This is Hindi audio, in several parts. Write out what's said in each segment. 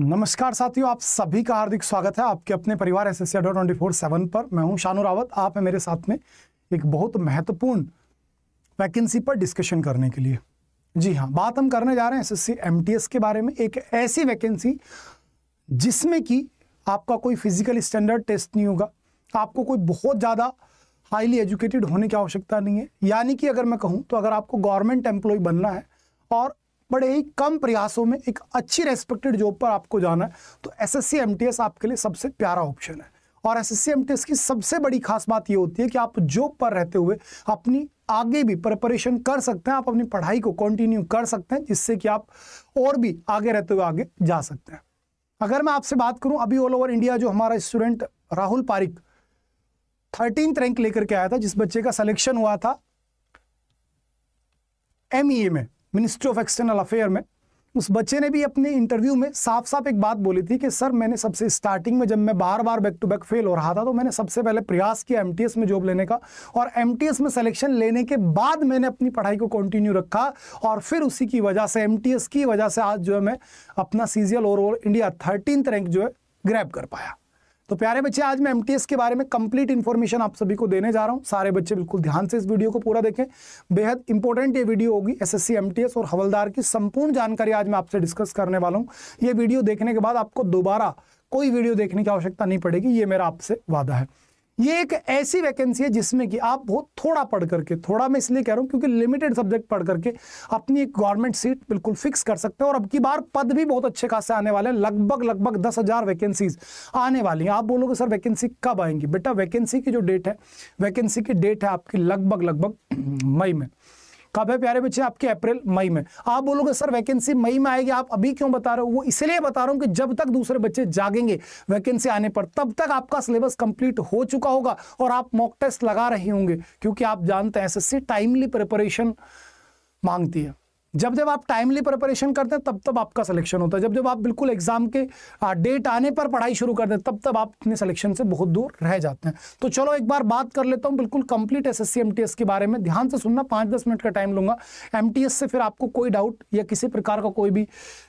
नमस्कार साथियों आप सभी का हार्दिक स्वागत है आपके अपने परिवार S S twenty four seven पर मैं हूं शानू रावत आप हैं मेरे साथ में एक बहुत महत्वपूर्ण वैकेंसी पर डिस्कशन करने के लिए जी हाँ बात हम करने जा रहे हैं एसएससी एमटीएस के बारे में एक ऐसी वैकेंसी जिसमें कि आपका कोई फिजिकल स्टैंडर्ड टेस्ट नहीं होगा आपको कोई बहुत ज़्यादा हाईली एजुकेटेड होने की आवश्यकता नहीं है यानी कि अगर मैं कहूँ तो अगर आपको गवर्नमेंट एम्प्लॉय बनना है और बड़े ही कम प्रयासों में एक अच्छी रेस्पेक्टेड जॉब पर आपको जाना है तो एस एस आपके लिए सबसे प्यारा ऑप्शन है और एस एस की सबसे बड़ी खास बात ये होती है कि आप जॉब पर रहते हुए अपनी आगे भी प्रिपरेशन कर सकते हैं आप अपनी पढ़ाई को कंटिन्यू कर सकते हैं जिससे कि आप और भी आगे रहते हुए आगे जा सकते हैं अगर मैं आपसे बात करूं अभी ऑल ओवर इंडिया जो हमारा student Rahul Pareek thirteen rank लेकर के आया था जिस बच्चे का सिलेक्शन हुआ था एमईए e में मिनिस्ट्री ऑफ एक्सटर्नल अफेयर में उस बच्चे ने भी अपने इंटरव्यू में साफ साफ एक बात बोली थी कि सर मैंने सबसे स्टार्टिंग में जब मैं बार बार बैक टू बैक फेल हो रहा था तो मैंने सबसे पहले प्रयास किया एमटीएस में जॉब लेने का और एमटीएस में सिलेक्शन लेने के बाद मैंने अपनी पढ़ाई को कंटिन्यू रखा और फिर उसी की वजह से एम की वजह से आज जो है मैं अपना CGL overall India thirteen rank जो है ग्रैप कर पाया तो प्यारे बच्चे आज मैं एमटीएस के बारे में कंप्लीट इन्फॉर्मेशन आप सभी को देने जा रहा हूँ सारे बच्चे बिल्कुल ध्यान से इस वीडियो को पूरा देखें बेहद इंपॉर्टेंट ये वीडियो होगी एसएससी एमटीएस और हवलदार की संपूर्ण जानकारी आज मैं आपसे डिस्कस करने वाला हूँ ये वीडियो देखने के बाद आपको दोबारा कोई वीडियो देखने की आवश्यकता नहीं पड़ेगी ये मेरा आपसे वादा है ये एक ऐसी वैकेंसी है जिसमें कि आप बहुत थोड़ा पढ़ करके थोड़ा मैं इसलिए कह रहा हूँ क्योंकि लिमिटेड सब्जेक्ट पढ़ करके अपनी एक गवर्नमेंट सीट बिल्कुल फिक्स कर सकते हैं और अब की बार पद भी बहुत अच्छे खासे आने वाले हैं लगभग लगभग दस हज़ार वैकेंसीज आने वाली हैं आप बोलोगे सर वैकेंसी कब आएंगी बेटा वैकेंसी की जो डेट है वैकेंसी की डेट है आपकी लगभग लगभग मई में कब है प्यारे बच्चे आपके अप्रैल मई में आप बोलोगे सर वैकेंसी मई में आएगी आप अभी क्यों बता रहे हो वो इसलिए बता रहा हूं कि जब तक दूसरे बच्चे जागेंगे वैकेंसी आने पर तब तक आपका सिलेबस कंप्लीट हो चुका होगा और आप मॉक टेस्ट लगा रहे होंगे क्योंकि आप जानते हैं एस टाइमली प्रिपरेशन मांगती है जब जब आप टाइमली प्रिपरेशन करते हैं तब तब आपका सिलेक्शन होता है जब जब आप बिल्कुल एग्जाम के डेट आने पर पढ़ाई शुरू कर दें तब तब आप अपने सिलेक्शन से बहुत दूर रह जाते हैं तो चलो एक बार बात कर लेता हूँ बिल्कुल कंप्लीट एस एस के बारे में ध्यान से सुनना पाँच दस मिनट का टाइम लूंगा एम से फिर आपको कोई डाउट या किसी प्रकार का कोई भी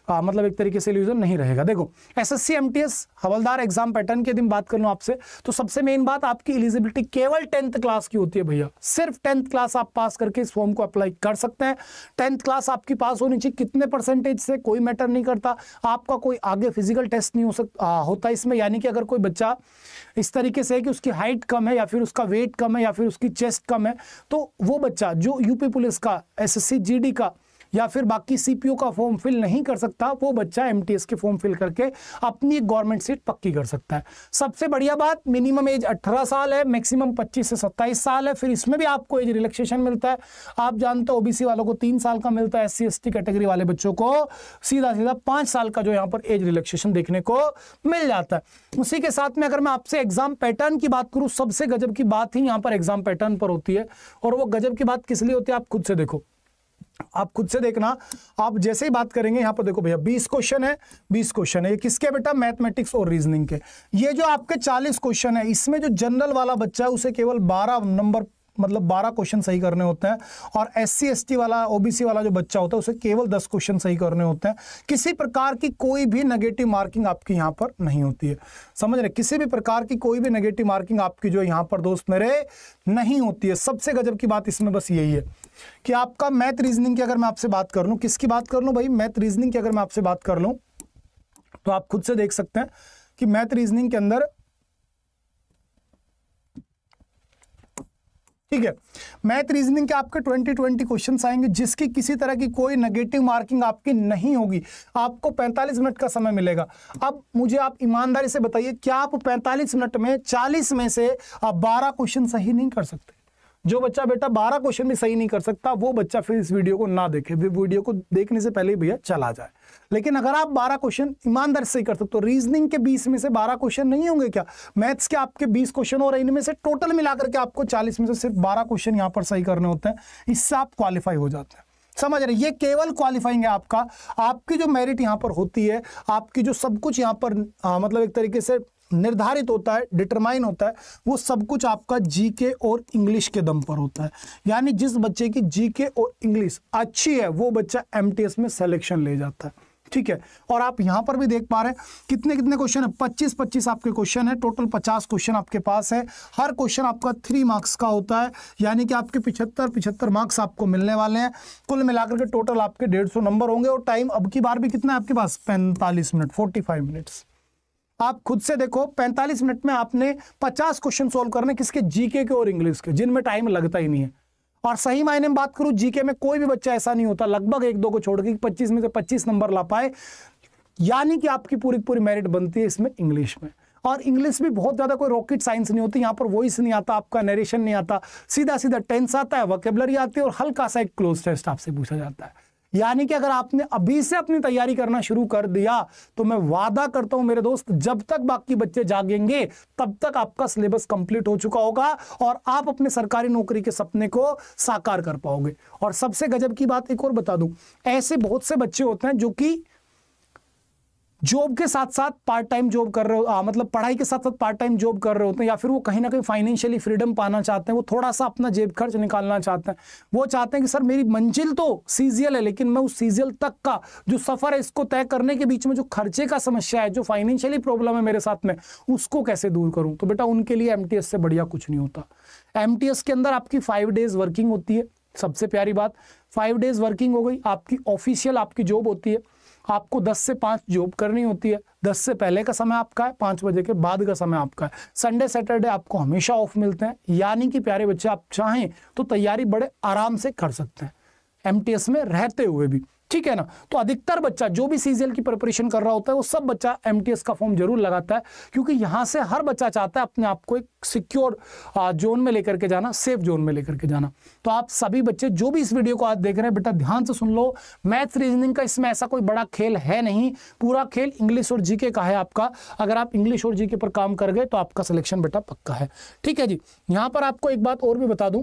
आ, मतलब एक तरीके से इल्यूजन नहीं रहेगा देखो एस एस हवलदार एग्जाम पैटर्न की यदि बात कर लूँ आपसे तो सबसे मेन बात आपकी एलिजिबिलिटी केवल टेंथ क्लास की होती है भैया सिर्फ टेंथ क्लास आप पास करके इस फॉर्म को अप्लाई कर सकते हैं टेंथ क्लास आप आपके पास होनी चाहिए कितने परसेंटेज से कोई मैटर नहीं करता आपका कोई आगे फिजिकल टेस्ट नहीं हो सकता होता इसमें यानी कि अगर कोई बच्चा इस तरीके से है कि उसकी हाइट कम है या फिर उसका वेट कम है या फिर उसकी चेस्ट कम है तो वो बच्चा जो यूपी पुलिस का एस एस का या फिर बाकी सीपीओ का फॉर्म फिल नहीं कर सकता वो बच्चा एमटीएस के फॉर्म फिल करके अपनी एक गवर्नमेंट सीट पक्की कर सकता है सबसे बढ़िया बात मिनिमम एज 18 साल है मैक्सिमम 25 से 27 साल है फिर इसमें भी आपको एज रिलैक्सेशन मिलता है आप जानते हो ओबीसी वालों को तीन साल का मिलता है एस सी कैटेगरी वाले बच्चों को सीधा सीधा पाँच साल का जो यहाँ पर एज रिलैक्सेशन देखने को मिल जाता है उसी के साथ में अगर मैं आपसे एग्जाम पैटर्न की बात करूँ सबसे गजब की बात ही यहाँ पर एग्जाम पैटर्न पर होती है और वो गजब की बात किस लिए होती है आप खुद से देखो आप खुद से देखना आप जैसे ही बात करेंगे यहां पर देखो भैया 20 क्वेश्चन है 20 क्वेश्चन है ये किसके बेटा मैथमेटिक्स और रीजनिंग के ये जो आपके 40 क्वेश्चन है इसमें जो जनरल वाला बच्चा है उसे केवल 12 नंबर मतलब बारह क्वेश्चन सही करने होते हैं और एस सी वाला ओबीसी वाला जो बच्चा होता है उसे केवल दस क्वेश्चन सही करने होते हैं किसी प्रकार की कोई भी नेगेटिव मार्किंग आपकी यहाँ पर नहीं होती है समझ रहे किसी भी प्रकार की कोई भी नेगेटिव मार्किंग आपकी जो यहाँ पर दोस्त मेरे नहीं होती है सबसे गजब की बात इसमें बस यही है कि आपका मैथ रीजनिंग की अगर मैं आपसे बात कर लूँ किसकी बात कर लूँ भाई मैथ रीजनिंग की अगर मैं आपसे बात कर लूँ तो आप खुद से देख सकते हैं कि मैथ रीजनिंग के अंदर ठीक है मैथ रीजनिंग के आपके 2020 क्वेश्चन आएंगे जिसकी किसी तरह की कोई नेगेटिव मार्किंग आपकी नहीं होगी आपको 45 मिनट का समय मिलेगा अब मुझे आप ईमानदारी से बताइए क्या आप 45 मिनट में 40 में से आप 12 क्वेश्चन सही नहीं कर सकते जो बच्चा बेटा बारह क्वेश्चन भी सही नहीं कर सकता वो बच्चा फिर इस वीडियो को ना देखे वीडियो को देखने से पहले भैया चला जाए लेकिन अगर आप बारह क्वेश्चन ईमानदार से कर सकते हो रीजनिंग के बीस में से बारह क्वेश्चन नहीं होंगे क्या मैथ्स के आपके बीस क्वेश्चन और इनमें से टोटल मिलाकर के आपको चालीस में से सिर्फ बारह क्वेश्चन यहाँ पर सही करने होते हैं इससे आप क्वालिफाई हो जाते हैं समझ रहे ये केवल क्वालिफाइंग है आपका आपकी जो मेरिट यहाँ पर होती है आपकी जो सब कुछ यहाँ पर आ, हाँ, मतलब एक तरीके से निर्धारित होता है डिटरमाइन होता है वो सब कुछ आपका जीके और इंग्लिश के दम पर होता है यानी जिस बच्चे की जीके और इंग्लिश अच्छी है वो बच्चा एमटीएस में सिलेक्शन ले जाता है ठीक है और आप यहां पर भी देख पा रहे हैं कितने कितने क्वेश्चन है पच्चीस पच्चीस आपके क्वेश्चन है टोटल पचास क्वेश्चन आपके पास है हर क्वेश्चन आपका थ्री मार्क्स का होता है यानी कि आपके पिछहत्तर पिछहत्तर मार्क्स आपको मिलने वाले हैं कुल मिलाकर के टोटल आपके डेढ़ सौ नंबर होंगे और टाइम अब की बार भी कितना है आपके पास पैंतालीस मिनट फोर्टी मिनट्स आप खुद से देखो 45 मिनट में आपने 50 क्वेश्चन सोल्व करने किसके जीके के और इंग्लिश के जिनमें टाइम लगता ही नहीं है और सही मायने में बात करूं जीके में कोई भी बच्चा ऐसा नहीं होता लगभग एक दो को छोड़ के पच्चीस में से पच्चीस नंबर ला पाए यानी कि आपकी पूरी पूरी मेरिट बनती है इसमें इंग्लिश में और इंग्लिश भी बहुत ज़्यादा कोई रॉकेट साइंस नहीं होती यहाँ पर वॉइस नहीं आता आपका नरेशन नहीं आता सीधा सीधा टेंस आता है वकेबलरी आती है और हल्का सा एक क्लोज टेस्ट आपसे पूछा जाता है यानी कि अगर आपने अभी से अपनी तैयारी करना शुरू कर दिया तो मैं वादा करता हूं मेरे दोस्त जब तक बाकी बच्चे जागेंगे तब तक आपका सिलेबस कंप्लीट हो चुका होगा और आप अपने सरकारी नौकरी के सपने को साकार कर पाओगे और सबसे गजब की बात एक और बता दूं ऐसे बहुत से बच्चे होते हैं जो कि जॉब के साथ साथ पार्ट टाइम जॉब कर रहे हो आ, मतलब पढ़ाई के साथ साथ पार्ट टाइम जॉब कर रहे होते हैं या फिर वो कहीं ना कहीं फाइनेंशियली फ्रीडम पाना चाहते हैं वो थोड़ा सा अपना जेब खर्च निकालना चाहते हैं वो चाहते हैं कि सर मेरी मंजिल तो सीजियल है लेकिन मैं उस सीजियल तक का जो सफ़र है इसको तय करने के बीच में जो खर्चे का समस्या है जो फाइनेंशियली प्रॉब्लम है मेरे साथ में उसको कैसे दूर करूँ तो बेटा उनके लिए एम से बढ़िया कुछ नहीं होता एम के अंदर आपकी फाइव डेज वर्किंग होती है सबसे प्यारी बात फाइव डेज वर्किंग हो गई आपकी ऑफिशियल आपकी जॉब होती है आपको 10 से 5 जॉब करनी होती है 10 से पहले का समय आपका है 5 बजे के बाद का समय आपका है संडे सैटरडे आपको हमेशा ऑफ मिलते हैं यानी कि प्यारे बच्चे आप चाहें तो तैयारी बड़े आराम से कर सकते हैं एम में रहते हुए भी ठीक है ना तो अधिकतर बच्चा जो भी सीजीएल की प्रिपरेशन कर रहा होता है वो सब बच्चा एमटीएस का फॉर्म जरूर लगाता है क्योंकि यहां से हर बच्चा चाहता है अपने आप को एक सिक्योर जोन में लेकर के जाना सेफ जोन में लेकर के जाना तो आप सभी बच्चे जो भी इस वीडियो को आज देख रहे हैं बेटा ध्यान से सुन लो मैथ्स रीजनिंग का इसमें ऐसा कोई बड़ा खेल है नहीं पूरा खेल इंग्लिश और जीके का है आपका अगर आप इंग्लिश और जीके पर काम कर गए तो आपका सिलेक्शन बेटा पक्का है ठीक है जी यहाँ पर आपको एक बात और भी बता दूं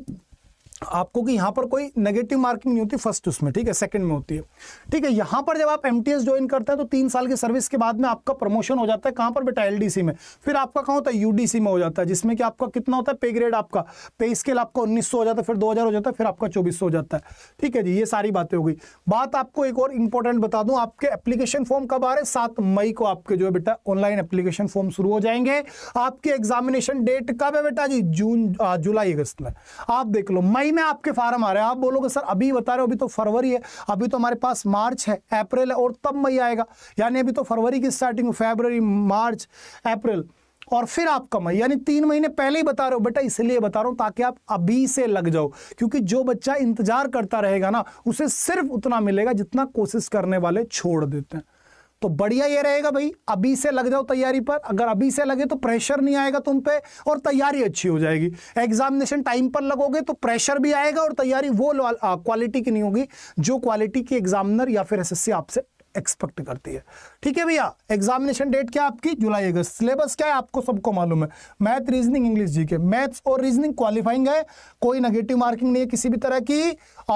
आपको कि यहां पर कोई नेगेटिव मार्किंग नहीं होती फर्स्ट उसमें ठीक है सेकंड में होती है ठीक है यहां पर जब आप एम ज्वाइन करते हैं तो तीन साल की सर्विस के बाद में आपका प्रमोशन हो जाता है कहां पर बेटा एलडीसी में फिर आपका कहां होता है यूडीसी में हो जाता है जिसमें कि आपका कितना होता है पे ग्रेड आपका पे स्केल आपका उन्नीस हो जाता है फिर दो हो जाता है फिर आपका चौबीस हो जाता है ठीक है जी ये सारी बातें हो गई बात आपको एक और इंपॉर्टेंट बता दू आपके एप्लीकेशन फॉर्म कब आ रहे हैं सात मई को आपके जो है बेटा ऑनलाइन एप्लीकेशन फॉर्म शुरू हो जाएंगे आपके एग्जामिनेशन डेट कब है बेटा जी जून जुलाई अगस्त में आप देख लो मई मई में आपके फार्म आ रहे हैं आप बोलोगे सर अभी बता रहे हो अभी तो फरवरी है अभी तो हमारे पास मार्च है अप्रैल है और तब मई आएगा यानी अभी तो फरवरी की स्टार्टिंग फेबररी मार्च अप्रैल और फिर आपका मई यानी तीन महीने पहले ही बता रहे हो बेटा इसलिए बता रहा हूँ ताकि आप अभी से लग जाओ क्योंकि जो बच्चा इंतजार करता रहेगा ना उसे सिर्फ उतना मिलेगा जितना कोशिश करने वाले छोड़ देते हैं तो बढ़िया ये रहेगा भाई अभी से लग जाओ तैयारी पर अगर अभी से लगे तो प्रेशर नहीं आएगा तुम पे और तैयारी अच्छी हो जाएगी एग्जामिनेशन टाइम पर लगोगे तो प्रेशर भी आएगा और तैयारी वो क्वालिटी की नहीं होगी जो क्वालिटी की एग्जामिनर या फिर एसएससी आपसे एक्सपेक्ट करती है ठीक है भैया एग्जामिनेशन डेट क्या आपकी जुलाई अगस्त सिलेबस क्या है आपको सबको मालूम है मैथ रीजनिंग इंग्लिश जी के मैथ्स और रीजनिंग क्वालिफाइंग है कोई नेगेटिव मार्किंग नहीं है किसी भी तरह की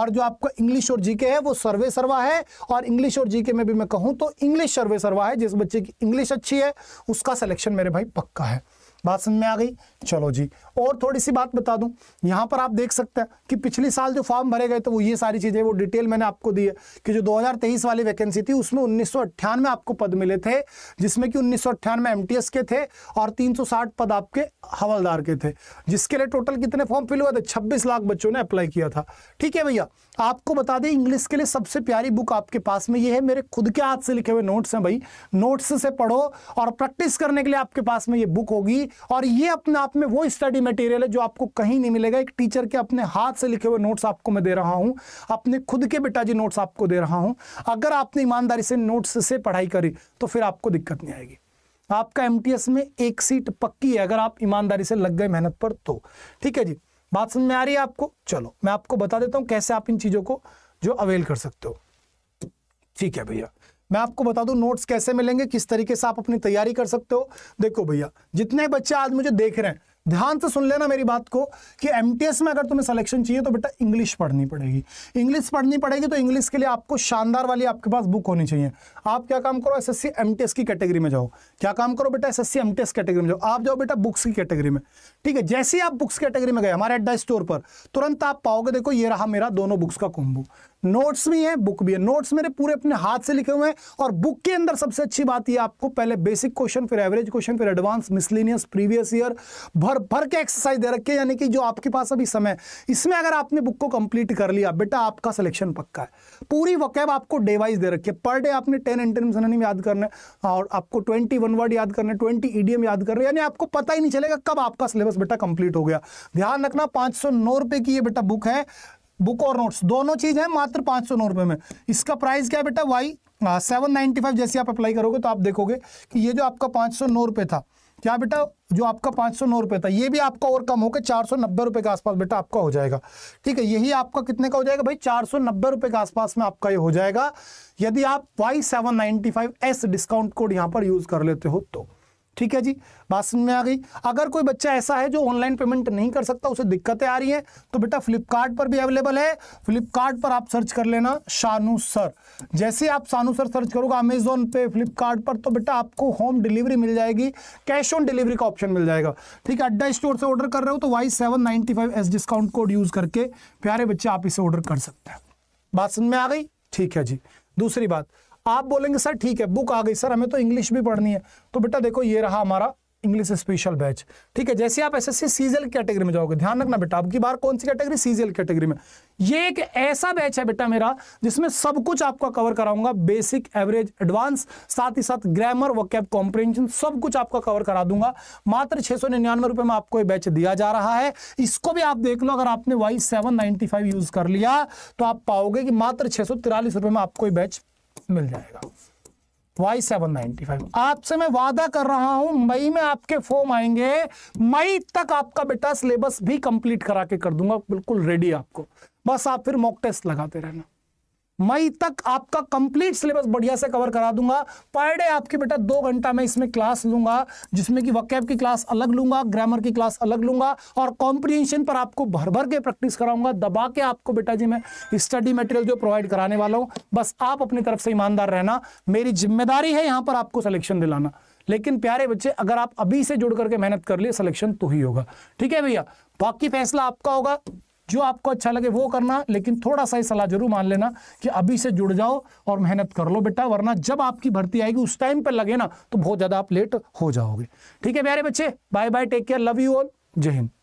और जो आपका इंग्लिश और जीके है वो सर्वे सर्वा है और इंग्लिश और जीके में भी मैं कहूँ तो इंग्लिश सर्वे सर्वा है जिस बच्चे की इंग्लिश अच्छी है उसका सिलेक्शन मेरे भाई पक्का है बात समझ में आ गई चलो जी और थोड़ी सी बात बता दूं यहाँ पर आप देख सकते हैं कि पिछले साल जो फॉर्म भरे गए थे वो ये सारी चीज़ें वो डिटेल मैंने आपको दी है कि जो 2023 वाली वैकेंसी थी उसमें उन्नीस में आपको पद मिले थे जिसमें कि उन्नीस में एम के थे और 360 पद आपके हवलदार के थे जिसके लिए टोटल कितने फॉर्म फिल हुए थे छब्बीस लाख बच्चों ने अप्लाई किया था ठीक है भैया आपको बता दें इंग्लिश के लिए सबसे प्यारी बुक आपके पास में ये है मेरे खुद के हाथ से लिखे हुए नोट्स हैं भाई नोट्स से पढ़ो और प्रैक्टिस करने के लिए आपके पास में ये बुक होगी और ये अपने आप में वो स्टडी मटेरियल है जो आपको कहीं नहीं मिलेगा एक टीचर के अपने हाथ से लिखे हुए नोट्स आपको मैं दे रहा हूँ अपने खुद के बेटा जी नोट्स आपको दे रहा हूँ अगर आपने ईमानदारी से नोट्स से पढ़ाई करी तो फिर आपको दिक्कत नहीं आएगी आपका एम में एक सीट पक्की है अगर आप ईमानदारी से लग गए मेहनत पर तो ठीक है जी बात समझ में आ रही है आपको चलो मैं आपको बता देता हूँ कैसे आप इन चीज़ों को जो अवेल कर सकते हो ठीक है भैया मैं आपको बता दूं नोट्स कैसे मिलेंगे किस तरीके से आप अपनी तैयारी कर सकते हो देखो भैया जितने बच्चे आज मुझे देख रहे हैं ध्यान से सुन लेना मेरी बात को कि एमटीएस में अगर तुम्हें सिलेक्शन चाहिए तो बेटा इंग्लिश पढ़नी पड़ेगी इंग्लिश पढ़नी पड़ेगी तो इंग्लिश के लिए आपको शानदार वाली आपके पास बुक होनी चाहिए आप क्या काम करो एसएससी एमटीएस की कैटेगरी में जाओ क्या काम करो बेटा एसएससी एमटीएस कैटेगरी में जाओ आप जाओ बेटा बुक्स की कैटेगरी में ठीक है जैसे ही आप बुक्स कैटेगरी में गए हमारे अड्डा स्टोर पर तुरंत आप पाओगे देखो ये रहा मेरा दोनों बुक्स का कॉम्बो नोट्स भी हैं बुक भी है नोट्स मेरे पूरे अपने हाथ से लिखे हुए हैं और बुक के अंदर सबसे अच्छी बात यह आपको पहले बेसिक क्वेश्चन फिर एवरेज क्वेश्चन फिर एडवांस मिसलिनियस प्रीवियस ईयर भर भर के एक्सरसाइज दे रखे यानी कि जो आपके पास अभी समय इसमें अगर आपने बुक को कंप्लीट कर लिया बेटा आपका सिलेक्शन पक्का है पूरी वकैब आपको डे वाइज दे रखी है पर डे आपने टेन एंटेम याद करने और आपको ट्वेंटी वन वर्ड याद करने ट्वेंटी ईडीएम याद करने यानी आपको पता ही नहीं चलेगा कब आपका सिलेबस बेटा कंप्लीट हो गया ध्यान रखना पांच सौ नौ रुपए की ये बेटा बुक है बुक और नोट्स दोनों चीज है मात्र पाँच सौ नौ रुपये में इसका प्राइस क्या बेटा वाई सेवन नाइन्टी फाइव जैसे आप अप्लाई करोगे तो आप देखोगे कि ये जो आपका पाँच सौ नौ रुपये था क्या बेटा जो आपका पाँच सौ नौ रुपये था ये भी आपका और कम होकर चार सौ नब्बे रुपये के आसपास बेटा आपका हो जाएगा ठीक है यही आपका कितने का हो जाएगा भाई चार सौ नब्बे रुपये के आसपास में आपका ये हो जाएगा यदि आप Y seven ninety five S discount code यहाँ पर यूज़ कर लेते हो तो ठीक है जी बात समझ में आ गई अगर कोई बच्चा ऐसा है जो ऑनलाइन पेमेंट नहीं कर सकता उसे दिक्कतें आ रही हैं तो बेटा फ्लिपकार्ट पर भी अवेलेबल है फ्लिपकार्ट पर आप सर्च कर लेना शानू सर जैसे आप शानू सर सर्च करोगे अमेजोन पे फ्लिपकार्ट पर तो बेटा आपको होम डिलीवरी मिल जाएगी कैश ऑन डिलीवरी का ऑप्शन मिल जाएगा ठीक है अड्डा स्टोर से ऑर्डर कर रहे हो तो Y seven ninety five S discount code use करके प्यारे बच्चे आप इसे ऑर्डर कर सकते हैं बात समझ में आ गई ठीक है जी दूसरी बात आप बोलेंगे सर ठीक है बुक आ गई सर हमें तो इंग्लिश भी पढ़नी है तो बेटा देखो ये रहा हमारा इंग्लिश स्पेशल बैच ठीक है जैसे आप एसएससी सीजल कैटेगरी में जाओगे ध्यान रखना बेटा आपकी बार कौन सी कैटेगरी सीजीएल कैटेगरी में ये एक ऐसा बैच है बेटा मेरा जिसमें सब कुछ आपका कवर कराऊंगा बेसिक एवरेज एडवांस साथ ही साथ ग्रामर व कॉम्प्रेंशन सब कुछ आपका कवर करा दूंगा मात्र छह सौ निन्यानवे रुपए में आपको ये बैच दिया जा रहा है इसको भी आप देख लो अगर आपने वाई सेवन यूज कर लिया तो आप पाओगे कि मात्र छह सौ तिरालीस रुपए में आपको ये बैच मिल जाएगा वाई सेवन नाइनटी फाइव आपसे मैं वादा कर रहा हूं मई में आपके फॉर्म आएंगे मई तक आपका बेटा सिलेबस भी कंप्लीट करा के कर दूंगा बिल्कुल रेडी आपको बस आप फिर मॉक टेस्ट लगाते रहना मई तक आपका कंप्लीट सिलेबस बढ़िया से कवर करा दूंगा पर डे आपके बेटा दो घंटा मैं इसमें क्लास लूंगा जिसमें कि वकैब की क्लास अलग लूंगा ग्रामर की क्लास अलग लूंगा और कॉम्प्रीहेंशन पर आपको भर भर के प्रैक्टिस कराऊंगा दबा के आपको बेटा जी मैं स्टडी मटेरियल जो प्रोवाइड कराने वाला हूँ बस आप अपनी तरफ से ईमानदार रहना मेरी जिम्मेदारी है यहाँ पर आपको सलेक्शन दिलाना लेकिन प्यारे बच्चे अगर आप अभी से जुड़ करके मेहनत कर लिए सिलेक्शन तो ही होगा ठीक है भैया बाकी फैसला आपका होगा जो आपको अच्छा लगे वो करना लेकिन थोड़ा सा ही सलाह जरूर मान लेना कि अभी से जुड़ जाओ और मेहनत कर लो बेटा वरना जब आपकी भर्ती आएगी उस टाइम पर लगे ना तो बहुत ज़्यादा आप लेट हो जाओगे ठीक है प्यारे बच्चे bye bye take care love you all जय हिंद